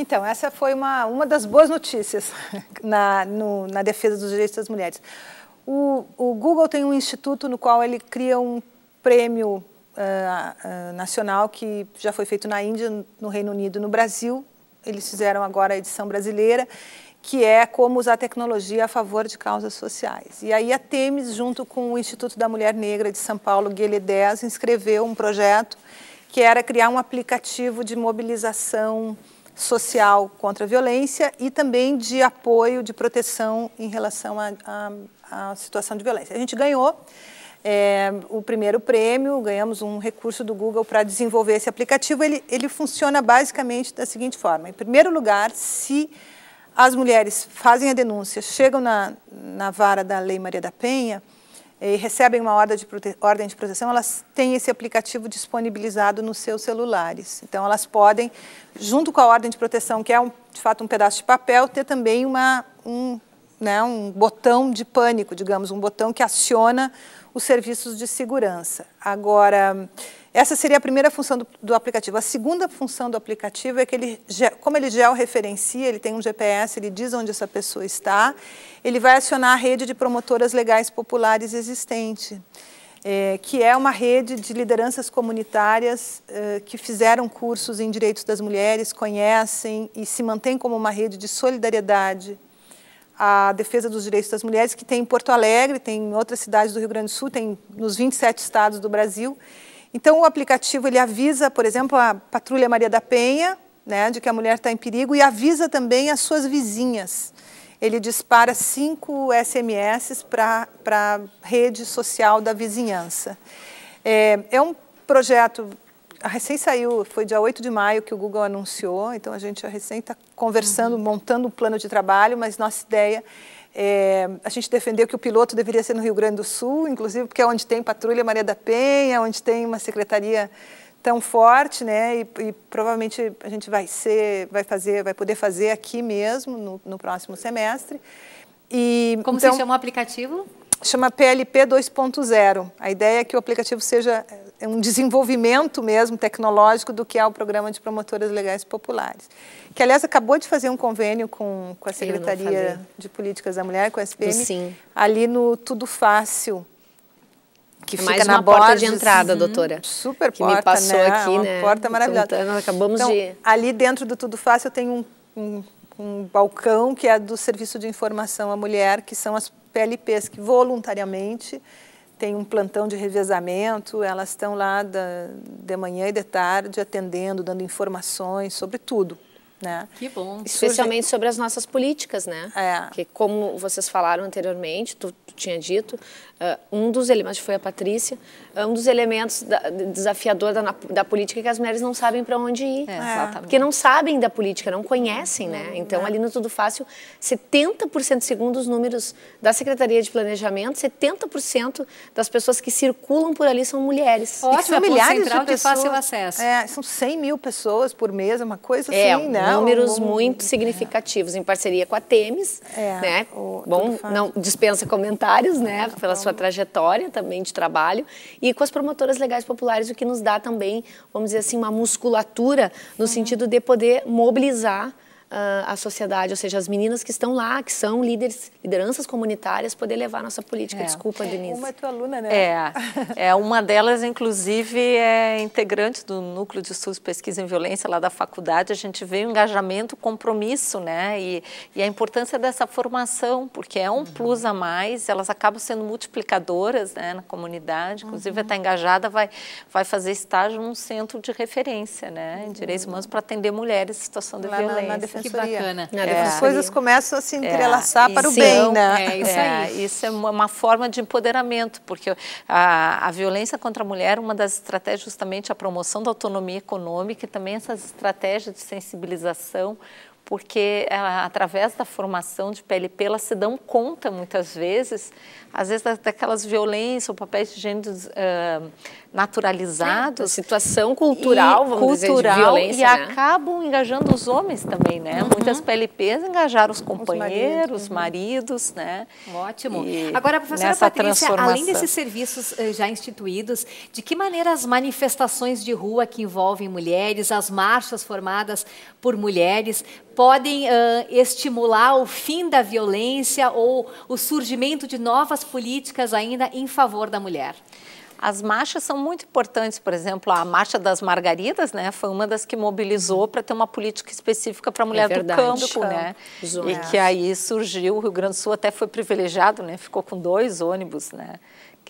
Então, essa foi uma, uma das boas notícias na, no, na defesa dos direitos das mulheres. O, o, Google tem um instituto no qual ele cria um prêmio uh, uh, nacional que já foi feito na Índia, no Reino Unido no Brasil. Eles fizeram agora a edição brasileira, que é como usar tecnologia a favor de causas sociais. E aí a Temes, junto com o Instituto da Mulher Negra de São Paulo, Guilherme 10, inscreveu um projeto que era criar um aplicativo de mobilização social contra a violência e também de apoio, de proteção em relação à situação de violência. A gente ganhou é, o primeiro prêmio, ganhamos um recurso do Google para desenvolver esse aplicativo. Ele, ele funciona basicamente da seguinte forma: em primeiro lugar, se as mulheres fazem a denúncia, chegam na, na vara da Lei Maria da Penha, e recebem uma ordem de, prote... ordem de proteção, elas têm esse aplicativo disponibilizado nos seus celulares. Então, elas podem, junto com a ordem de proteção, que é um, de fato um pedaço de papel, ter também uma, um, né, um botão de pânico, digamos, um botão que aciona os serviços de segurança. Agora, essa seria a primeira função do, do, aplicativo. A segunda função do aplicativo é que ele, como ele georreferencia, ele tem um GPS, ele diz onde essa pessoa está, ele vai acionar a rede de promotoras legais populares existente, é, que é uma rede de lideranças comunitárias é, que fizeram cursos em direitos das mulheres, conhecem e se mantém como uma rede de solidariedade a defesa dos direitos das mulheres, que tem em Porto Alegre, tem em outras cidades do Rio Grande do Sul, tem nos 27 estados do Brasil, então, o aplicativo ele avisa, por exemplo, a Patrulha Maria da Penha, né, de que a mulher está em perigo, e avisa também as suas vizinhas. Ele dispara cinco SMS para a rede social da vizinhança. É, é um projeto, recém saiu, foi dia 8 de maio que o Google anunciou, então a gente recém está conversando, uhum. montando um plano de trabalho, mas nossa ideia é, a gente defendeu que o piloto deveria ser no Rio Grande do Sul, inclusive porque é onde tem Patrulha Maria da Penha, onde tem uma secretaria tão forte, né? E, e, provavelmente a gente vai ser, vai fazer, vai poder fazer aqui mesmo no, no próximo semestre. E como então, se chama o aplicativo? Chama PLP 2.0. A ideia é que o aplicativo seja é um desenvolvimento mesmo tecnológico do que é o programa de promotoras legais populares. Que, aliás, acabou de fazer um convênio com, com a Secretaria de Políticas da Mulher, com a SPM, Sim. ali no Tudo Fácil. Que é fica mais na uma porta de entrada, uhum. doutora. Super que porta, me passou né? aqui, uma né? porta maravilhosa. Então, nós acabamos então, de... ali dentro do Tudo Fácil tem um, um, um balcão que é do Serviço de Informação à Mulher, que são as PLPs que voluntariamente tem um plantão de revezamento, elas estão lá da, de manhã e de tarde atendendo, dando informações sobre tudo. Né? Que bom. Especialmente sobre as nossas políticas, né? É. Que como vocês falaram anteriormente, tu, tu tinha dito, uh, um dos elementos, foi a Patrícia, eh, um dos elementos da, desafiador da, da política é que as mulheres não sabem para onde ir. É, é. Porque não sabem da política, não conhecem, né? Então, é. ali no Tudo Fácil, 70%, segundo os números da Secretaria de Planejamento, 70% das pessoas que circulam por ali são mulheres. Ótimo, e são milhares de pessoas. de fácil acesso. É, são 100 mil pessoas por mês, é uma coisa assim, né? números bom, muito significativos, em parceria com a Temis, é, né? O, bom, não dispensa comentários, né? Pela tá sua trajetória também de trabalho e com as promotoras legais populares, o que nos dá também, vamos dizer assim, uma musculatura no uhum. sentido de poder mobilizar a sociedade, ou seja, as meninas que estão lá, que são líderes, lideranças comunitárias, poder levar nossa política. É. Desculpa, Denise. Uma é tua aluna, né? É, é uma delas, inclusive, é integrante do Núcleo de Estudos Pesquisa em Violência lá da faculdade. A gente vê o engajamento, engajamento, compromisso, né? E, e, a importância dessa formação, porque é um uhum. plus a mais, elas acabam sendo multiplicadoras né, na comunidade, inclusive uhum. está engajada, vai, vai fazer estágio num centro de referência, né? Em direitos uhum. humanos para atender mulheres em situação de lá violência. Na, na que bacana. é. As coisas começam a se é. entrelaçar é. para o bem, né? É isso, é, isso é uma forma de empoderamento, porque a, a violência contra a mulher, uma das estratégias justamente a promoção da autonomia econômica e também essas estratégias de sensibilização porque eh, através da formação de PLP elas se dão conta muitas vezes, às vezes daquelas violências ou papéis de gênero uh, eh, naturalizados, é, situação cultural, vamos cultural, dizer, de violência, e né? acabam engajando os homens também, né? Uhum. Muitas PLPs engajaram os companheiros, os maridos, uhum. maridos né? Ótimo. E Agora, professora Patrícia, além desses serviços uh, já instituídos, de que maneira as manifestações de rua que envolvem mulheres, as marchas formadas por mulheres podem uh, estimular o fim da violência ou o surgimento de novas políticas ainda em favor da mulher? As marchas são muito importantes, por exemplo, a Marcha das Margaridas, né, foi uma das que mobilizou para ter uma política específica para a mulher é do campo, né? E que aí surgiu, o Rio Grande do Sul até foi privilegiado, né? Ficou com dois ônibus, né?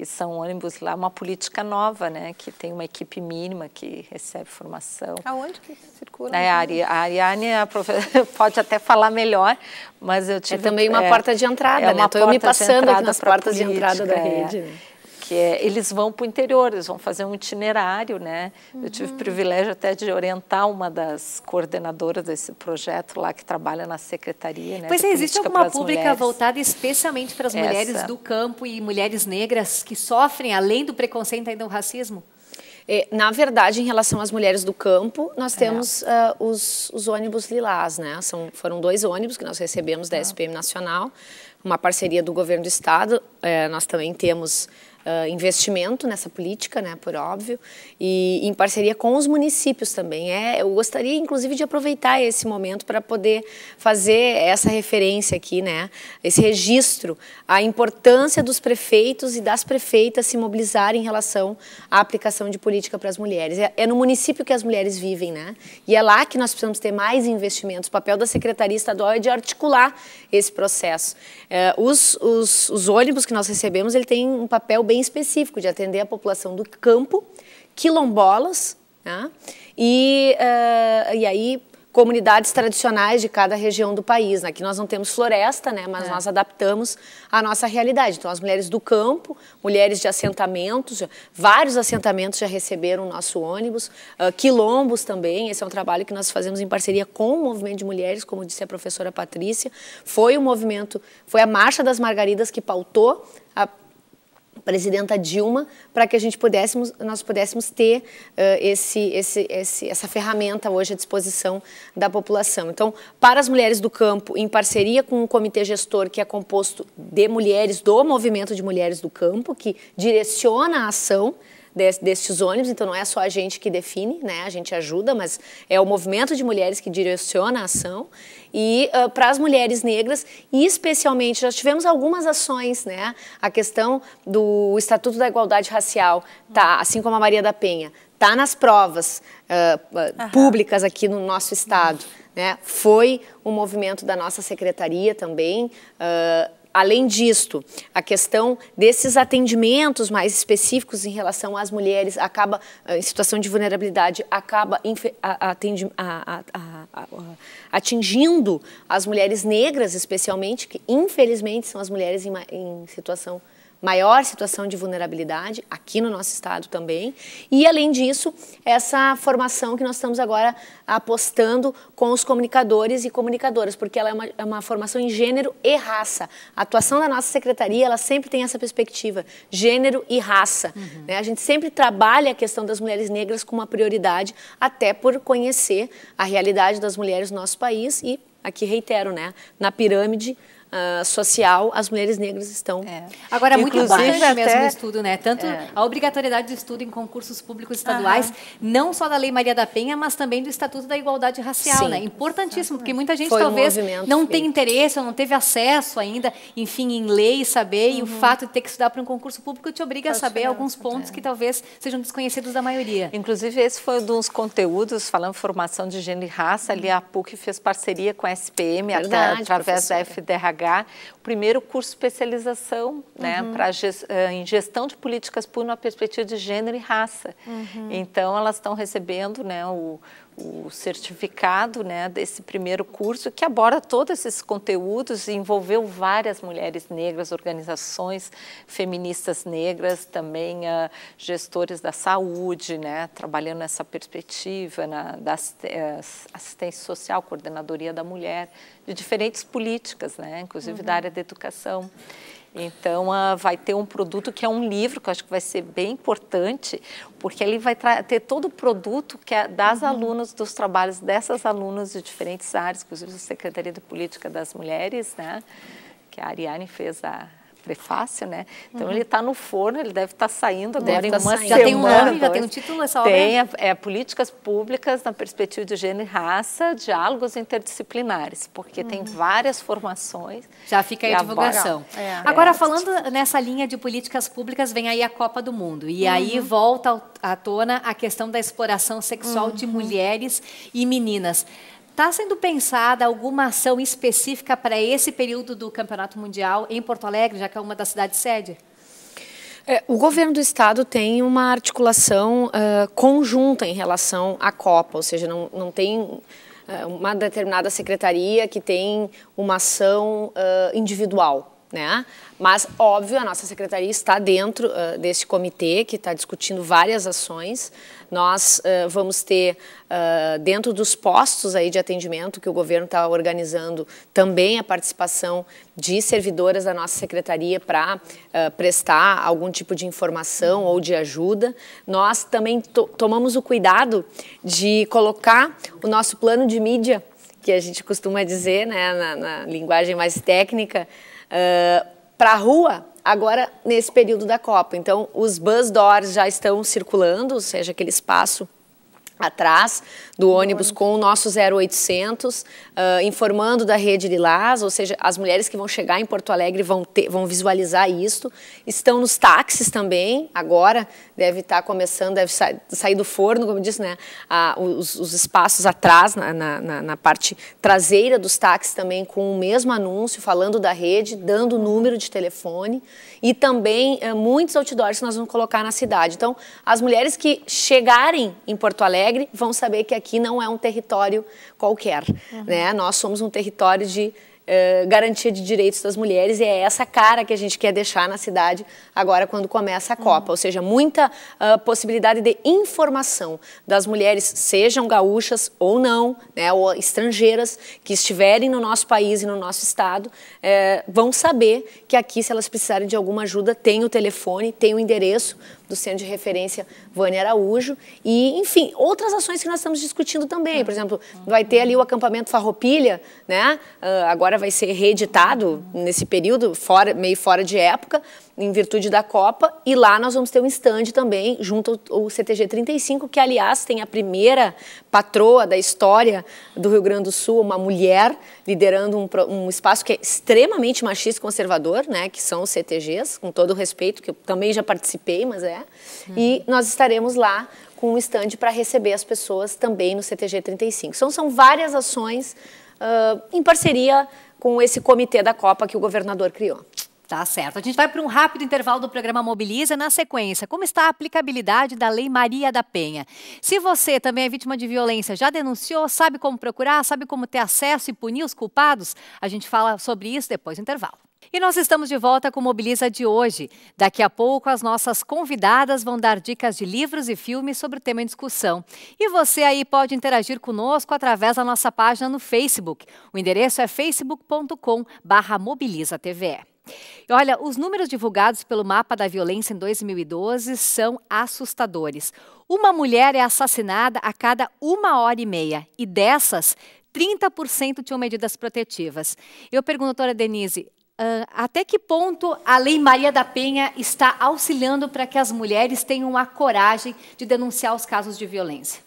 que são ônibus lá, uma política nova, né, que tem uma equipe mínima que recebe formação. Aonde que circula? É, a, Ari, a Ariane a pode até falar melhor, mas eu é tive... É também uma é, porta de entrada, é né? Estou me passando aqui nas portas política, de entrada da é. rede. É que é, eles vão para o interior, eles vão fazer um itinerário, né? Uhum. Eu tive o uhum. privilégio até de orientar uma das coordenadoras desse projeto lá que trabalha na secretaria, né? Pois é, existe alguma pública mulheres. voltada especialmente para as Essa. mulheres do campo e mulheres negras que sofrem além do preconceito ainda o racismo? É, na verdade, em relação às mulheres do campo, nós é. temos é. uh, os, os, ônibus lilás, né? São, foram dois ônibus que nós recebemos da ah. SPM Nacional, uma parceria do governo do estado. É, nós também temos uh, investimento nessa política, né, por óbvio, e em parceria com os municípios também. É, eu gostaria, inclusive, de aproveitar esse momento para poder fazer essa referência aqui, né, esse registro, a importância dos prefeitos e das prefeitas se mobilizarem em relação à aplicação de política para as mulheres. É, é no município que as mulheres vivem, né, e é lá que nós precisamos ter mais investimentos. O papel da Secretaria Estadual é de articular esse processo. É, os, os, os ônibus que nós recebemos, ele tem um papel bem específico de atender a população do campo, quilombolas, né? e, uh, e aí comunidades tradicionais de cada região do país. Né? Aqui nós não temos floresta, né, mas é. nós adaptamos a nossa realidade. Então, as mulheres do campo, mulheres de assentamentos, vários assentamentos já receberam o nosso ônibus, uh, quilombos também, esse é um trabalho que nós fazemos em parceria com o Movimento de Mulheres, como disse a professora Patrícia. Foi o movimento, foi a Marcha das Margaridas que pautou a presidenta Dilma para que a gente pudéssemos nós pudéssemos ter uh, esse, esse, esse, essa ferramenta hoje à disposição da população. Então, para as mulheres do campo, em parceria com um comitê gestor que é composto de mulheres do movimento de mulheres do campo, que direciona a ação destes ônibus, então não é só a gente que define, né? A gente ajuda, mas é o movimento de mulheres que direciona a ação e uh, ah, para as mulheres negras e especialmente já tivemos algumas ações, né? A questão do Estatuto da Igualdade Racial, tá? Assim como a Maria da Penha, tá nas provas uh, públicas aqui no nosso estado, né? Foi um movimento da nossa secretaria também além disto, a questão desses atendimentos mais específicos em relação às mulheres acaba, eh, em situação de vulnerabilidade, acaba atendi, a, a, a, atingindo as mulheres negras, especialmente, que infelizmente são as mulheres em, em situação maior situação de vulnerabilidade aqui no nosso estado também. E além disso, essa formação que nós estamos agora apostando com os comunicadores e comunicadoras, porque ela é uma, é uma formação em gênero e raça. A atuação da nossa secretaria, ela sempre tem essa perspectiva, gênero e raça. Uhum. Né? A gente sempre trabalha a questão das mulheres negras com uma prioridade, até por conhecer a realidade das mulheres no nosso país e aqui reitero, né, na pirâmide uh, social, as mulheres negras estão. É. Agora, é muito importante mesmo o estudo, né? Tanto é. a obrigatoriedade do estudo em concursos públicos estaduais, Aham. não só da Lei Maria da Penha, mas também do Estatuto da Igualdade Racial, Sim. né? Importantíssimo, porque muita gente Foi talvez um não tem interesse ou não teve acesso ainda, enfim, em lei, saber, uhum. e o uhum. fato de ter que estudar para um concurso público te obriga a saber alguns pontos é. que talvez sejam desconhecidos da maioria. Inclusive, esse foi um dos conteúdos, falando formação de gênero e raça, ali uhum. a PUC fez parceria com a SPM, Verdade, até, através professora. da FDRH, o primeiro curso de especialização né, uhum. pra, eh, em gestão de políticas por uma perspectiva de gênero e raça. Uhum. Então, elas estão recebendo né, o o certificado né, desse primeiro curso, que aborda todos esses conteúdos e envolveu várias mulheres negras, organizações feministas negras, também uh, gestores da saúde, né, trabalhando nessa perspectiva na, da eh, assistência social, coordenadoria da mulher, de diferentes políticas, né, inclusive uhum. da área da educação. Então, uh, vai ter um produto que é um livro, que eu acho que vai ser bem importante, porque ele vai ter todo o produto que é das uhum. alunas, dos trabalhos dessas alunas de diferentes áreas, inclusive da Secretaria de Política das Mulheres, né? que a Ariane fez a, prefácio, né? Então uhum. ele está no forno, ele deve estar tá saindo agora deve em tá uma saindo. semana. Já tem um nome, já tem um título essa obra? Tem, é, é, Políticas Públicas na Perspectiva de Gênero e Raça, Diálogos Interdisciplinares, porque uhum. tem várias formações. Já fica aí a divulgação. É. Agora, falando nessa linha de políticas públicas, vem aí a Copa do Mundo, e uhum. aí volta à tona a questão da exploração sexual de uhum. mulheres e meninas. Está sendo pensada alguma ação específica para esse período do Campeonato Mundial em Porto Alegre, já que é uma das cidades sede? É, o governo do estado tem uma articulação uh, conjunta em relação à Copa, ou seja, não, não tem uh, uma determinada secretaria que tem uma ação uh, individual né? Mas, óbvio, a nossa secretaria está dentro uh, desse comitê que está discutindo várias ações. Nós uh, vamos ter, uh, dentro dos postos aí de atendimento que o governo está organizando, também a participação de servidoras da nossa secretaria para prestar algum tipo de informação ou de ajuda. Nós também to tomamos o cuidado de colocar o nosso plano de mídia, que a gente costuma dizer né, na, na linguagem mais técnica, ah, para a rua agora nesse período da Copa. Então, os bus doors já estão circulando, ou seja, aquele espaço atrás do ônibus com o nosso 0800, uh, ah, informando da rede Lilás, ou seja, as mulheres que vão chegar em Porto Alegre vão, ter, vão visualizar isso. Estão nos táxis também, agora deve estar tá começando, deve sair do forno, como disse, né? Ah, os, os, espaços atrás, na, na, na, parte traseira dos táxis também, com o mesmo anúncio, falando da rede, dando o número de telefone e também uh, muitos outdoors que nós vamos colocar na cidade. Então, as mulheres que chegarem em Porto Alegre, Alegre vão saber que aqui não é um território qualquer, uhum. né? Nós somos um território de eh, garantia de direitos das mulheres e é essa cara que a gente quer deixar na cidade agora quando começa a Copa, uhum. ou seja, muita uh, possibilidade de informação das mulheres, sejam gaúchas ou não, né, ou estrangeiras que estiverem no nosso país e no nosso estado, eh, vão saber que aqui, se elas precisarem de alguma ajuda, tem o telefone, tem o endereço do Centro de Referência Vânia Araújo e, enfim, outras ações que nós estamos discutindo também. Por exemplo, vai ter ali o acampamento Farroupilha, né? Uh, agora vai ser reeditado nesse período, fora, meio fora de época, em virtude da Copa. E lá nós vamos ter um stand também, junto ao, CTG 35, que, aliás, tem a primeira patroa da história do Rio Grande do Sul, uma mulher liderando um, um espaço que é extremamente machista e conservador, né, que são os CTGs, com todo o respeito, que eu também já participei, mas é. Uhum. E nós estaremos lá com um stand para receber as pessoas também no CTG 35. São, são várias ações uh, em parceria com esse comitê da Copa que o governador criou. Tá certo. A gente vai para um rápido intervalo do programa Mobiliza. Na sequência, como está a aplicabilidade da Lei Maria da Penha? Se você também é vítima de violência, já denunciou, sabe como procurar, sabe como ter acesso e punir os culpados? A gente fala sobre isso depois do intervalo. E nós estamos de volta com o Mobiliza de hoje. Daqui a pouco, as nossas convidadas vão dar dicas de livros e filmes sobre o tema em discussão. E você aí pode interagir conosco através da nossa página no Facebook. O endereço é facebook.com/barra mobilizatve. E olha, os números divulgados pelo Mapa da Violência em 2012 são assustadores. Uma mulher é assassinada a cada uma hora e meia, e dessas, 30% tinham medidas protetivas. Eu pergunto, doutora Denise, Uh, até que ponto a Lei Maria da Penha está auxiliando para que as mulheres tenham a coragem de denunciar os casos de violência?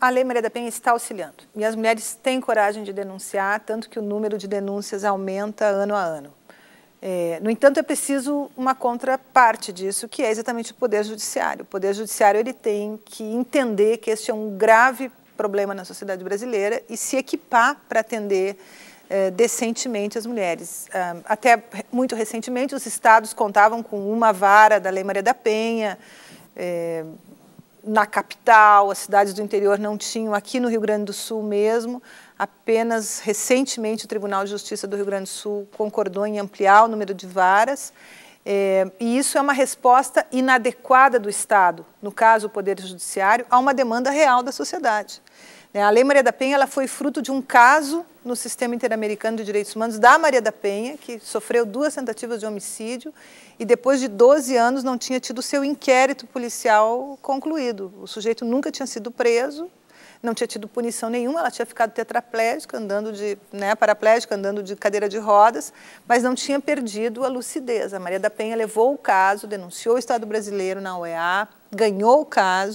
A Lei Maria da Penha está auxiliando. E as mulheres têm coragem de denunciar, tanto que o número de denúncias aumenta ano a ano. É, no entanto, é preciso uma contraparte disso, que é exatamente o Poder Judiciário. O Poder Judiciário ele tem que entender que este é um grave problema na sociedade brasileira e se equipar para atender eh, decentemente as mulheres. Ah, até muito recentemente, os estados contavam com uma vara da Lei Maria da Penha, eh, na capital, as cidades do interior não tinham, aqui no Rio Grande do Sul mesmo, apenas recentemente o Tribunal de Justiça do Rio Grande do Sul concordou em ampliar o número de varas, é, e isso é uma resposta inadequada do Estado, no caso o Poder Judiciário, a uma demanda real da sociedade. Né? A Lei Maria da Penha ela foi fruto de um caso no sistema interamericano de direitos humanos da Maria da Penha, que sofreu duas tentativas de homicídio e depois de 12 anos não tinha tido seu inquérito policial concluído. O sujeito nunca tinha sido preso, não tinha tido punição nenhuma, ela tinha ficado tetraplégica, andando de, né, paraplégica, andando de cadeira de rodas, mas não tinha perdido a lucidez. A Maria da Penha levou o caso, denunciou o Estado brasileiro na OEA, ganhou o caso,